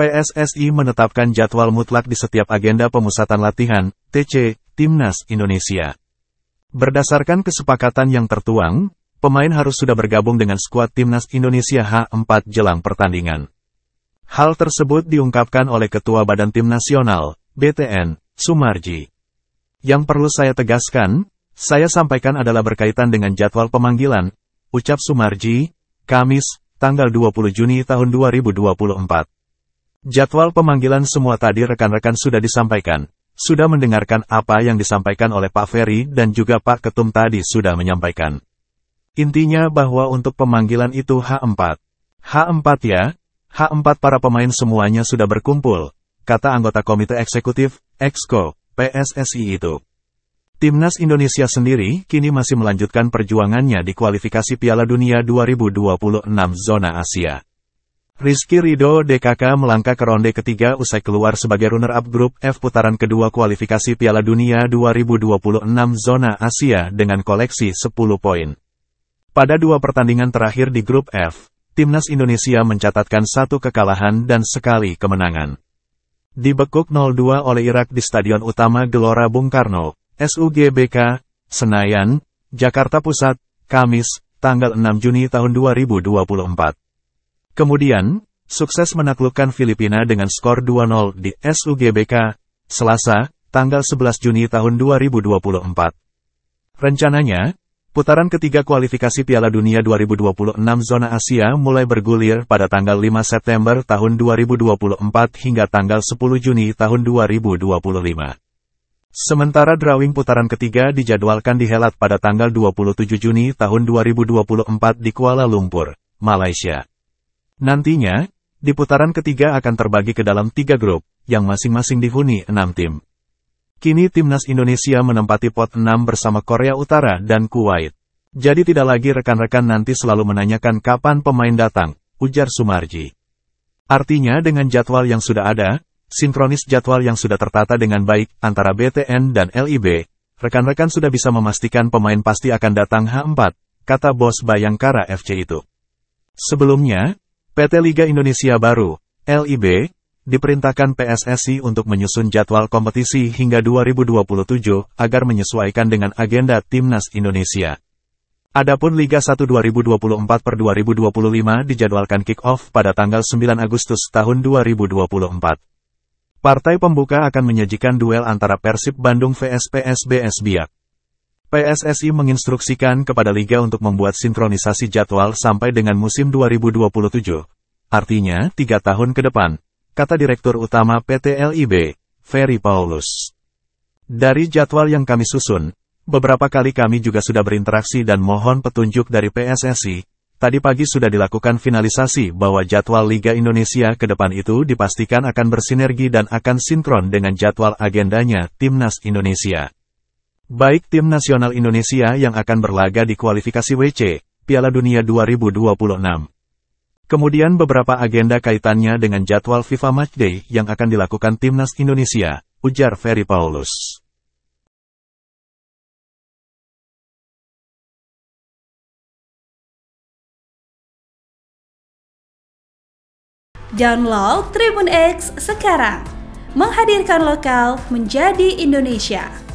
PSSI menetapkan jadwal mutlak di setiap agenda pemusatan latihan, TC, Timnas Indonesia. Berdasarkan kesepakatan yang tertuang, pemain harus sudah bergabung dengan skuad Timnas Indonesia H4 jelang pertandingan. Hal tersebut diungkapkan oleh Ketua Badan Tim Nasional, BTN, Sumarji. Yang perlu saya tegaskan, saya sampaikan adalah berkaitan dengan jadwal pemanggilan, ucap Sumarji, Kamis, tanggal 20 Juni tahun 2024. Jadwal pemanggilan semua tadi rekan-rekan sudah disampaikan. Sudah mendengarkan apa yang disampaikan oleh Pak Ferry dan juga Pak Ketum tadi sudah menyampaikan. Intinya bahwa untuk pemanggilan itu H4. H4 ya, H4 para pemain semuanya sudah berkumpul, kata anggota komite eksekutif, EXCO, PSSI itu. Timnas Indonesia sendiri kini masih melanjutkan perjuangannya di kualifikasi Piala Dunia 2026 zona Asia. Rizky Rido DKK melangkah ke ronde ketiga usai keluar sebagai runner-up grup F putaran kedua kualifikasi Piala Dunia 2026 zona Asia dengan koleksi 10 poin. Pada dua pertandingan terakhir di grup F, Timnas Indonesia mencatatkan satu kekalahan dan sekali kemenangan. Dibekuk 0-2 oleh Irak di Stadion Utama Gelora Bung Karno, SUGBK, Senayan, Jakarta Pusat, Kamis, tanggal 6 Juni tahun 2024. Kemudian, sukses menaklukkan Filipina dengan skor 2-0 di SUGBK, Selasa, tanggal 11 Juni tahun 2024. Rencananya, Putaran ketiga kualifikasi Piala Dunia 2026 zona Asia mulai bergulir pada tanggal 5 September tahun 2024 hingga tanggal 10 Juni tahun 2025. Sementara drawing putaran ketiga dijadwalkan dihelat pada tanggal 27 Juni tahun 2024 di Kuala Lumpur, Malaysia. Nantinya, di putaran ketiga akan terbagi ke dalam tiga grup, yang masing-masing dihuni enam tim. Kini timnas Indonesia menempati pot enam bersama Korea Utara dan Kuwait. Jadi tidak lagi rekan-rekan nanti selalu menanyakan kapan pemain datang, ujar Sumarji. Artinya dengan jadwal yang sudah ada, sinkronis jadwal yang sudah tertata dengan baik antara BTN dan LIB, rekan-rekan sudah bisa memastikan pemain pasti akan datang H4, kata bos Bayangkara FC itu. Sebelumnya, PT Liga Indonesia Baru, LIB, diperintahkan PSSI untuk menyusun jadwal kompetisi hingga 2027 agar menyesuaikan dengan agenda Timnas Indonesia. Adapun Liga 1 2024 per 2025 dijadwalkan kick-off pada tanggal 9 Agustus tahun 2024. Partai pembuka akan menyajikan duel antara Persib Bandung vs PSBS Biak. PSSI menginstruksikan kepada Liga untuk membuat sinkronisasi jadwal sampai dengan musim 2027. Artinya, tiga tahun ke depan, kata Direktur Utama PT LIB, Ferry Paulus. Dari jadwal yang kami susun, beberapa kali kami juga sudah berinteraksi dan mohon petunjuk dari PSSI. Tadi pagi sudah dilakukan finalisasi bahwa jadwal Liga Indonesia ke depan itu dipastikan akan bersinergi dan akan sinkron dengan jadwal agendanya Timnas Indonesia. Baik tim nasional Indonesia yang akan berlaga di kualifikasi WC, Piala Dunia 2026. Kemudian beberapa agenda kaitannya dengan jadwal FIFA Matchday yang akan dilakukan timnas Indonesia, ujar Ferry Paulus. Download Tribun X sekarang, menghadirkan lokal menjadi Indonesia.